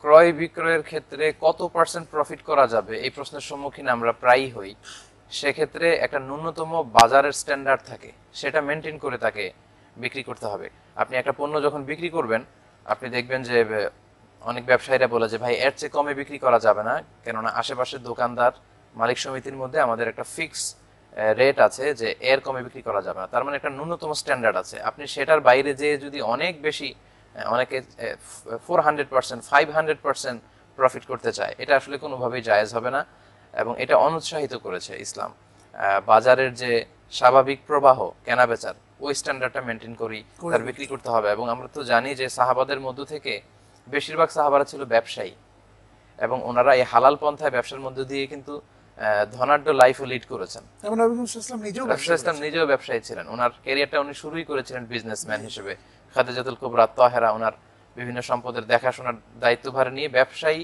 ক্রয় বিক্রয়ের ক্ষেত্রে কত পার্সেন্ট প্রফিট করা যাবে এই প্রশ্নের সম্মুখীন আমরা প্রায়ই হই সেক্ষেত্রে একটা ন্যূনতম বাজারের স্ট্যান্ডার্ড থাকে সেটা মেনটেন করে তাকে বিক্রি করতে হবে আপনি একটা পণ্য যখন বিক্রি করবেন আপনি দেখবেন যে অনেক ব্যবসায়ীরা বলে যে ভাই এর চেয়ে কমে বিক্রি করা যাবে না কেননা আশেপাশের দোকানদার মালিক সমিতির মধ্যে আমাদের একটা ফিক্স রেট আছে যে এর কমে বিক্রি করা যাবে না তার মানে একটা ন্যূনতম স্ট্যান্ডার্ড আছে আপনি সেটার বাইরে যেয়ে যদি অনেক বেশি অনেকে four hundred percent five hundred percent profit করতে চায় এটা আসলে কোনোভাবেই জায়েজ হবে না এবং এটা অনুৎসাহিত করেছে ইসলাম বাজারের যে স্বাভাবিক প্রবাহ কেনাবেচার ওই স্ট্যান্ডার্ডটা মেনটেন করি তার বিক্রি করতে হবে এবং আমরা তো জানি যে সাহাবাদের মধ্য থেকে বেশিরভাগ সাহাবারা ছিল ব্যবসায়ী এবং ওনারা এই হালাল পন্থায় ব্যবসার মধ্য দিয়ে কিন্তু ধনাঢ্য লাইফও লিড করেছেন মানে নিজেও ব্যবসায়ী ছিলেন ওনার কেরিয়ারটা উনি শুরুই করেছিলেন বিজনেসম্যান হিসেবে খাদেজাতুল কুবরা তহেরা ওনার বিভিন্ন সম্পদের দেখাশোনার দায়িত্বভার নিয়ে ব্যবসায়ী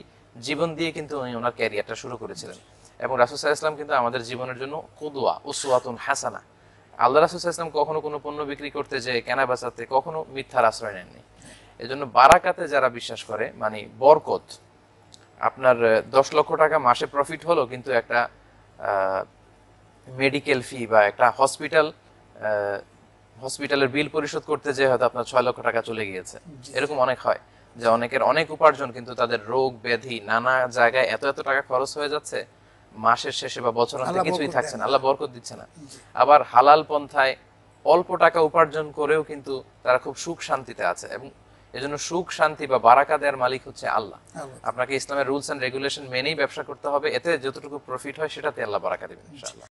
জীবন দিয়ে কিন্তু উনি ওনার ক্যারিয়ারটা শুরু করেছিলেন এবং রাসুসাহ ইসলাম কিন্তু আমাদের জীবনের জন্য কুদুয়া উসুয়াতুন হাসানা আল্লাহ রাসুসাহ ইসলাম কখনো কোনো পণ্য বিক্রি করতে যে কেনা বেচাতে কখনো মিথ্যার আশ্রয় নেননি এজন্য বারাকাতে যারা বিশ্বাস করে মানে বরকত আপনার দশ লক্ষ টাকা মাসে প্রফিট হলো কিন্তু একটা মেডিকেল ফি বা একটা হসপিটাল হসপিটালের বিল পরিশোধ করতে যে হয়তো আপনার ছয় লক্ষ টাকা চলে গিয়েছে এরকম অনেক হয় যে অনেকের অনেক উপার্জন কিন্তু তাদের রোগ ব্যাধি নানা জায়গায় এত এত টাকা খরচ হয়ে যাচ্ছে মাসের শেষে বা বছর কিছুই থাকছে না আল্লাহ বরকত দিচ্ছে না আবার হালাল পন্থায় অল্প টাকা উপার্জন করেও কিন্তু তারা খুব সুখ শান্তিতে আছে এবং এজন্য সুখ শান্তি বা বারাকা দেওয়ার মালিক হচ্ছে আল্লাহ আপনাকে ইসলামের রুলস অ্যান্ড রেগুলেশন মেনেই ব্যবসা করতে হবে এতে যতটুকু প্রফিট হয় সেটাতে আল্লাহ বারাকা দেবেন ইনশাল্লাহ